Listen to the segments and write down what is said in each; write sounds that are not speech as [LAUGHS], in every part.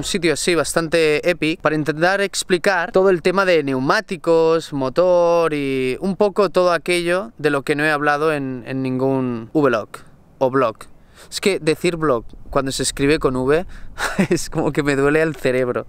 un sitio así bastante epic para intentar explicar todo el tema de neumáticos, motor y un poco todo aquello de lo que no he hablado en, ningún vlog o blog. Es que decir blog cuando se escribe con V [LAUGHS] es como que me duele el cerebro.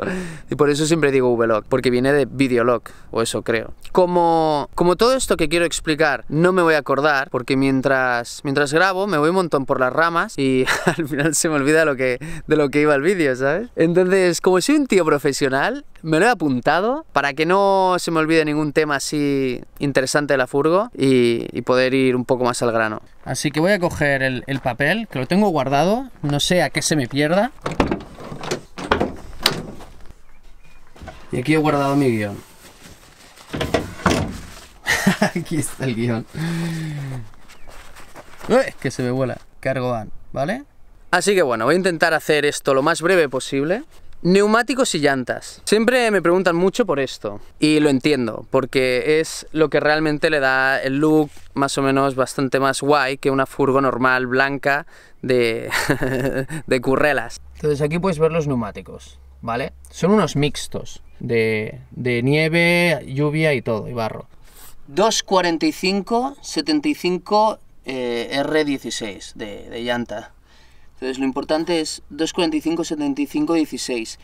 Y por eso siempre digo Vlog, porque viene de Videolog, o eso creo. Como, como todo esto que quiero explicar no me voy a acordar, porque mientras, mientras grabo me voy un montón por las ramas y [LAUGHS] al final se me olvida lo que, de lo que iba el vídeo, ¿sabes? Entonces, como soy un tío profesional, me lo he apuntado para que no se me olvide ningún tema así interesante de la furgo y, poder ir un poco más al grano. Así que voy a coger el, el papel, que lo tengo guardado, no sé a qué se me pierda. Y aquí he guardado mi guión. [LAUGHS] aquí está el guión. que se me vuela. Cargo van, ¿vale? Así que bueno, voy a intentar hacer esto lo más breve posible. Neumáticos y llantas. Siempre me preguntan mucho por esto y lo entiendo, porque es lo que realmente le da el look más o menos bastante más guay que una furgo normal blanca de, [LAUGHS] de currelas. Entonces aquí puedes ver los neumáticos, ¿vale? Son unos mixtos, de, de nieve, lluvia y todo, y barro. 245 75 R16 de, llanta. Entonces lo importante es 245 75 16.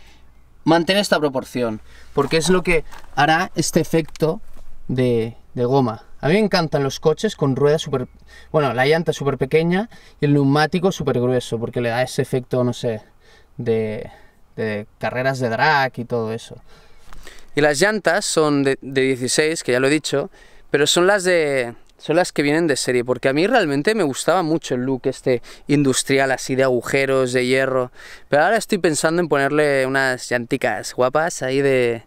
Mantén esta proporción, porque es lo que hará este efecto de, goma. A mí me encantan los coches con ruedas súper... Bueno, la llanta súper pequeña y el neumático súper grueso, porque le da ese efecto, no sé, de, de carreras de drag y todo eso. Y las llantas son de, 16, que ya lo he dicho, pero son las de, son las que vienen de serie, porque a mí realmente me gustaba mucho el look este industrial así de agujeros, de hierro, pero ahora estoy pensando en ponerle unas llanticas guapas ahí de,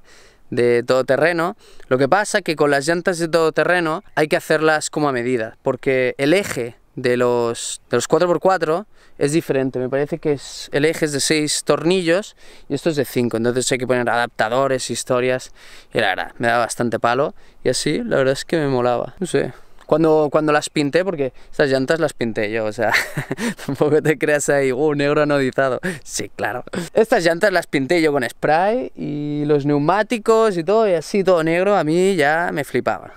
de todoterreno. Lo que pasa que con las llantas de todoterreno hay que hacerlas como a medida, porque el eje de los, de los 4x4 es diferente. Me parece que es, el eje es de 6 tornillos y esto es de 5. Entonces hay que poner adaptadores, historias. Y la verdad, me da bastante palo. Y así, la verdad es que me molaba. No sé. Cuando, cuando las pinté, porque estas llantas las pinté yo, o sea, [LAUGHS] tampoco te creas ahí, uh, negro anodizado. Sí, claro. Estas llantas las pinté yo con spray y los neumáticos y todo, y así todo negro, a mí ya me flipaba.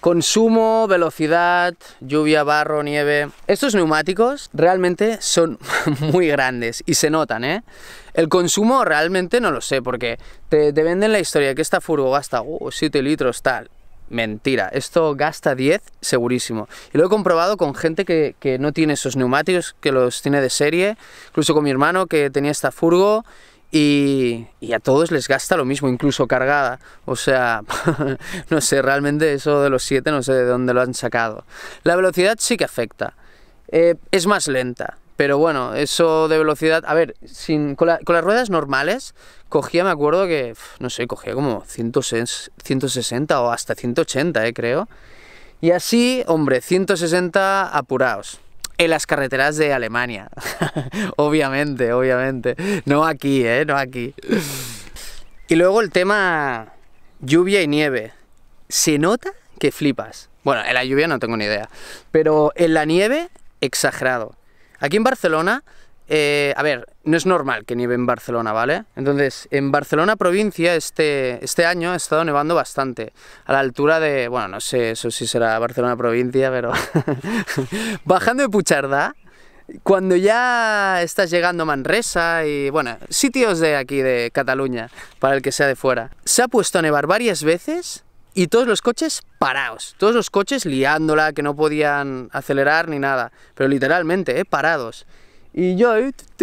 Consumo, velocidad, lluvia, barro, nieve. Estos neumáticos realmente son [LAUGHS] muy grandes y se notan, ¿eh? El consumo realmente no lo sé, porque te, venden la historia que esta furgo gasta 7 litros, tal. Mentira, esto gasta 10 segurísimo. Y lo he comprobado con gente que, que no tiene esos neumáticos, que los tiene de serie, incluso con mi hermano que tenía esta furgo y, a todos les gasta lo mismo, incluso cargada. O sea, [LAUGHS] no sé, realmente eso de los 7 no sé de dónde lo han sacado. La velocidad sí que afecta. Eh, es más lenta, pero bueno, eso de velocidad... A ver, sin, con, las ruedas normales cogía, me acuerdo que, no sé, cogía como 160 o hasta 180, eh, creo. Y así, hombre, 160 apurados en las carreteras de Alemania. [LAUGHS] obviamente, obviamente. No aquí, ¿eh? No aquí. y luego el tema lluvia y nieve. Se nota que flipas. Bueno, en la lluvia no tengo ni idea. Pero en la nieve, exagerado. Aquí en Barcelona, eh, a ver, no es normal que nieve en Barcelona, ¿vale? Entonces, en Barcelona provincia este, este año ha estado nevando bastante, a la altura de, bueno, no sé, eso sí será Barcelona provincia, pero [LAUGHS] bajando de Pucharda, cuando ya estás llegando a Manresa y, bueno, sitios de aquí, de Cataluña, para el que sea de fuera, se ha puesto a nevar varias veces y todos los coches parados, todos los coches liándola, que no podían acelerar ni nada, pero literalmente, ¿eh? Parados. Y yo [LAUGHS]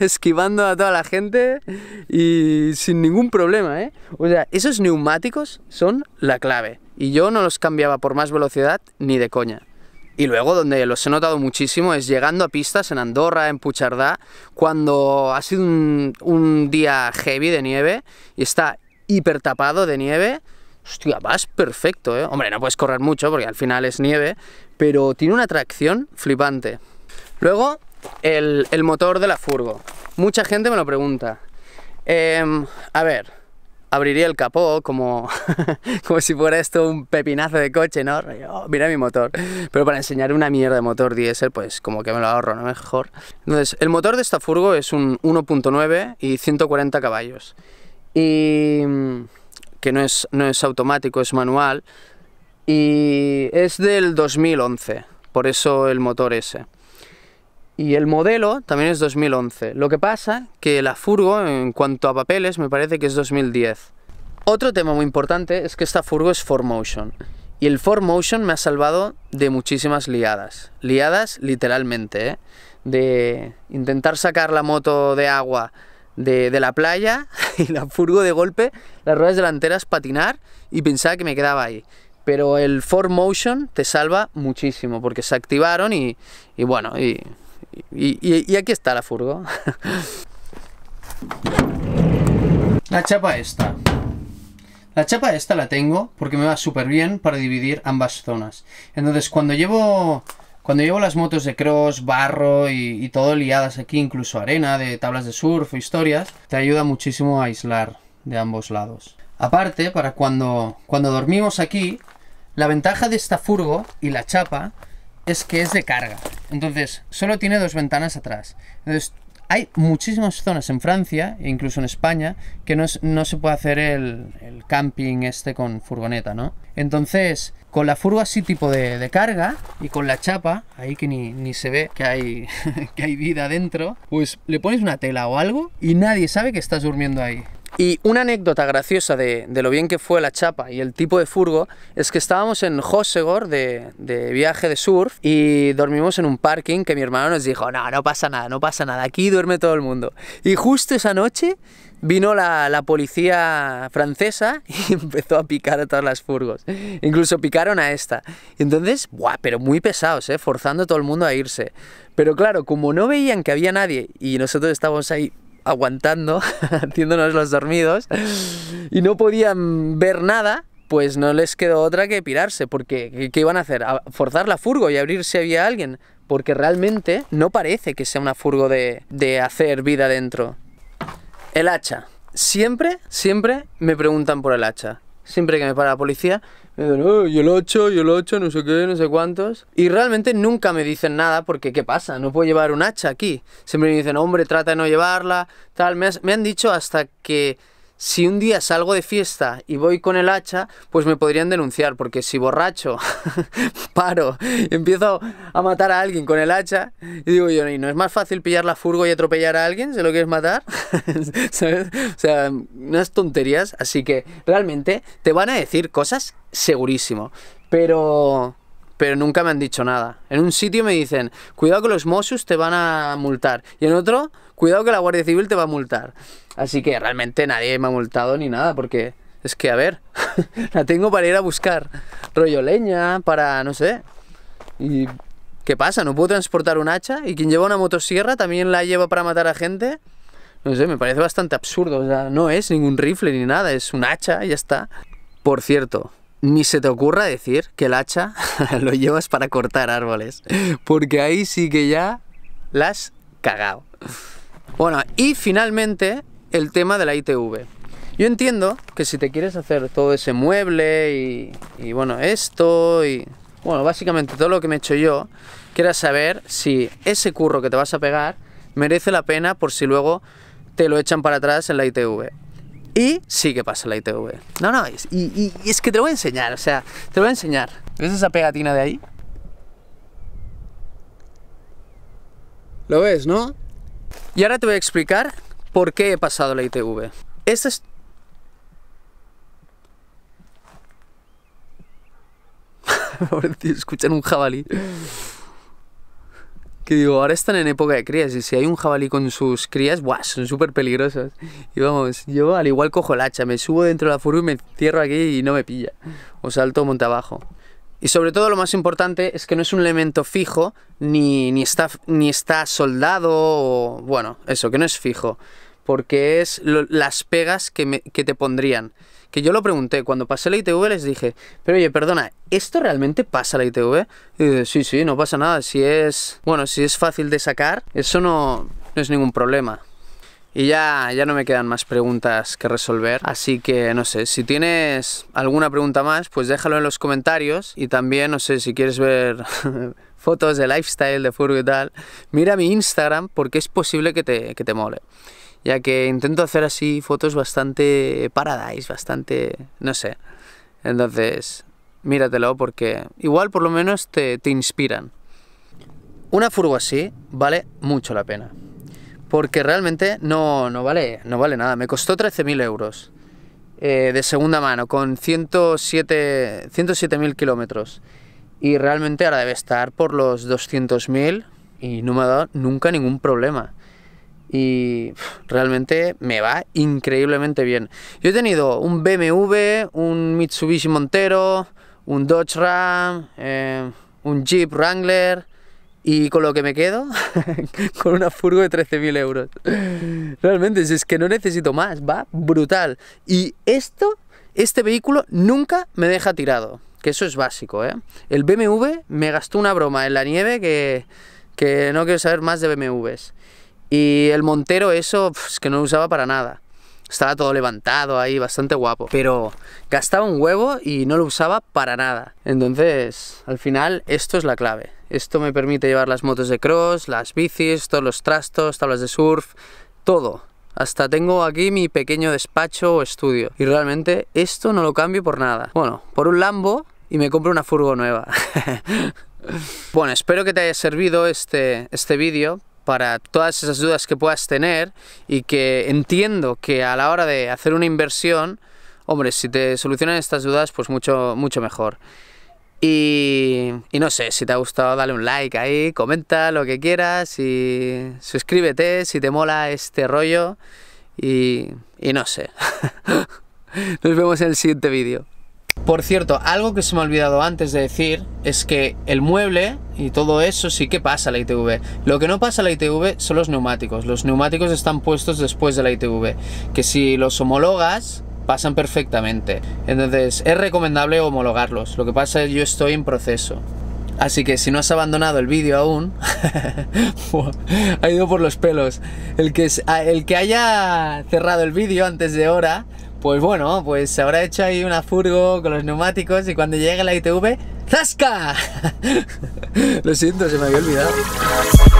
esquivando a toda la gente y sin ningún problema, ¿eh? O sea, esos neumáticos son la clave. Y yo no los cambiaba por más velocidad ni de coña. Y luego donde los he notado muchísimo es llegando a pistas en Andorra, en Puchardá, cuando ha sido un, día heavy de nieve y está hiper tapado de nieve, hostia, vas perfecto, ¿eh? Hombre, no puedes correr mucho porque al final es nieve, pero tiene una tracción flipante. Luego, el, motor de la furgo. Mucha gente me lo pregunta. Em, a ver, abriría el capó como, [LAUGHS] como si fuera esto un pepinazo de coche, ¿no? Oh, mira mi motor. Pero para enseñar una mierda de motor diésel, pues como que me lo ahorro, ¿no? Mejor. Entonces, el motor de esta furgo es un 1.9 y 140 caballos. Y mm, que no es, no es automático, es manual. Y es del 2011, por eso el motor ese. Y el modelo también es 2011. Lo que pasa que la Furgo, en cuanto a papeles, me parece que es 2010. Otro tema muy importante es que esta Furgo es 4Motion. Y el 4Motion me ha salvado de muchísimas liadas. Liadas literalmente, ¿eh? De intentar sacar la moto de agua de, la playa [LAUGHS] y la furgo de golpe, las ruedas delanteras patinar y pensar que me quedaba ahí. Pero el 4Motion te salva muchísimo porque se activaron y, y bueno, y y, aquí está la furgo. [LAUGHS] La chapa esta. La chapa esta la tengo porque me va súper bien para dividir ambas zonas. Entonces cuando llevo cuando llevo las motos de cross, barro y, todo liadas aquí, incluso arena de tablas de surf, historias, te ayuda muchísimo a aislar de ambos lados. Aparte, para cuando, cuando dormimos aquí, la ventaja de esta furgo y la chapa es que es de carga. Entonces, solo tiene dos ventanas atrás. Entonces, hay muchísimas zonas en Francia, e incluso en España, que no, se puede hacer el, camping este con furgoneta, ¿no? Entonces, con la furgo así tipo de, carga y con la chapa, ahí que ni, se ve que hay, [LAUGHS] que hay vida dentro, pues le pones una tela o algo y nadie sabe que estás durmiendo ahí. Y una anécdota graciosa de, lo bien que fue la chapa y el tipo de furgo es que estábamos en Josegor de, viaje de surf y dormimos en un parking que mi hermano nos dijo, no, no pasa nada, no pasa nada, aquí duerme todo el mundo. Y justo esa noche vino la, policía francesa [LAUGHS] y empezó a picar a todas las furgos. Incluso picaron a esta. entonces, buah, pero muy pesados, ¿eh? forzando a todo el mundo a irse. Pero claro, como no veían que había nadie y nosotros estábamos ahí aguantando, [LAUGHS] haciéndonos los dormidos, y no podían ver nada, pues no les quedó otra que pirarse, porque ¿qué iban a hacer? forzar la furgo y abrir si había alguien, porque realmente no parece que sea una furgo de hacer vida dentro. El hacha. Siempre, siempre me preguntan por el hacha siempre que me para la policía, me dicen, oh, y el 8, y el 8, no sé qué, no sé cuántos. Y realmente nunca me dicen nada porque, ¿qué pasa? No puedo llevar un hacha aquí. Siempre me dicen, hombre, trata de no llevarla, tal. me han dicho hasta que si un día salgo de fiesta y voy con el hacha, pues me podrían denunciar, porque si borracho [LAUGHS] paro y empiezo a matar a alguien con el hacha, y digo yo, no es más fácil pillar la furgo y atropellar a alguien si lo quieres matar? [LAUGHS] O sea, unas tonterías, así que realmente te van a decir cosas segurísimo, pero pero nunca me han dicho nada. En un sitio me dicen, cuidado que los Mossos te van a multar. Y en otro, cuidado que la Guardia Civil te va a multar. Así que realmente nadie me ha multado ni nada, porque es que, a ver, [LAUGHS] la tengo para ir a buscar rollo leña, para, no sé. ¿Y qué pasa? ¿No puedo transportar un hacha? ¿Y quien lleva una motosierra también la lleva para matar a gente? No sé, me parece bastante absurdo. O sea, no es ningún rifle ni nada, es un hacha y ya está. Por cierto, ni se te ocurra decir que el hacha [LAUGHS] lo llevas para cortar árboles, porque ahí sí que ya las cagado. Bueno, y finalmente el tema de la ITV. Yo entiendo que si te quieres hacer todo ese mueble y, bueno, esto y bueno, básicamente todo lo que me he hecho yo, quieras saber si ese curro que te vas a pegar merece la pena por si luego te lo echan para atrás en la ITV. Y sí que pasa la ITV. No, no, y, es que te voy a enseñar, o sea, te lo voy a enseñar. ¿Ves esa pegatina de ahí? ¿Lo ves, no? Y ahora te voy a explicar ¿Por qué he pasado la ITV? Esta es... [LAUGHS] Escuchan un jabalí. Que digo, ahora están en época de crías y si hay un jabalí con sus crías, ¡buah! Son súper peligrosas. Y vamos, yo al igual cojo el hacha, me subo dentro de la furu y me cierro aquí y no me pilla. O salto monte abajo. Y sobre todo lo más importante es que no es un elemento fijo, ni, está, ni está soldado, o, bueno, eso, que no es fijo porque es las pegas que, te pondrían. Que yo lo pregunté, cuando pasé la ITV les dije, pero oye, perdona, ¿esto realmente pasa la ITV? Y sí, sí, no pasa nada, si es, bueno, si es fácil de sacar, eso no, es ningún problema. Y ya, ya no me quedan más preguntas que resolver, así que no sé, si tienes alguna pregunta más, pues déjalo en los comentarios y también, no sé, si quieres ver [LAUGHS] fotos de lifestyle, de furgo y tal, mira mi Instagram porque es posible que te, que te mole ya que intento hacer así fotos bastante paradise, bastante, no sé. Entonces, míratelo porque igual por lo menos te, inspiran. Una furgo así vale mucho la pena, porque realmente no, no, vale, no vale nada. Me costó 13.000 euros eh, de segunda mano, con 107.000 107 kilómetros. Y realmente ahora debe estar por los 200.000 y no me ha dado nunca ningún problema y realmente me va increíblemente bien. Yo he tenido un BMW, un Mitsubishi Montero, un Dodge Ram, eh, un Jeep Wrangler y con lo que me quedo, [LAUGHS] con una furgo de 13.000 euros. Realmente, si es que no necesito más, va brutal. Y esto, este vehículo nunca me deja tirado, que eso es básico. ¿eh? El BMW me gastó una broma en la nieve que, que no quiero saber más de BMWs. Y el Montero, eso, es que no lo usaba para nada. Estaba todo levantado ahí, bastante guapo. Pero gastaba un huevo y no lo usaba para nada. Entonces, al final, esto es la clave. Esto me permite llevar las motos de cross, las bicis, todos los trastos, tablas de surf, todo. Hasta tengo aquí mi pequeño despacho o estudio. Y realmente esto no lo cambio por nada. Bueno, por un Lambo y me compro una furgo nueva. [LAUGHS] bueno, espero que te haya servido este, este vídeo para todas esas dudas que puedas tener y que entiendo que a la hora de hacer una inversión, hombre, si te solucionan estas dudas, pues mucho, mucho mejor. Y, no sé, si te ha gustado, dale un like ahí, comenta lo que quieras y suscríbete si te mola este rollo y no sé. [LAUGHS] Nos vemos en el siguiente vídeo. Por cierto, algo que se me ha olvidado antes de decir es que el mueble y todo eso sí que pasa la ITV. Lo que no pasa la ITV son los neumáticos. Los neumáticos están puestos después de la ITV. Que si los homologas, pasan perfectamente. Entonces, es recomendable homologarlos. Lo que pasa es que yo estoy en proceso. Así que si no has abandonado el vídeo aún, [LAUGHS] ha ido por los pelos. El que, el que haya cerrado el vídeo antes de hora, pues bueno, pues habrá hecho ahí una furgo con los neumáticos y cuando llegue la ITV, ¡zasca! [LAUGHS] Lo siento, se me había olvidado.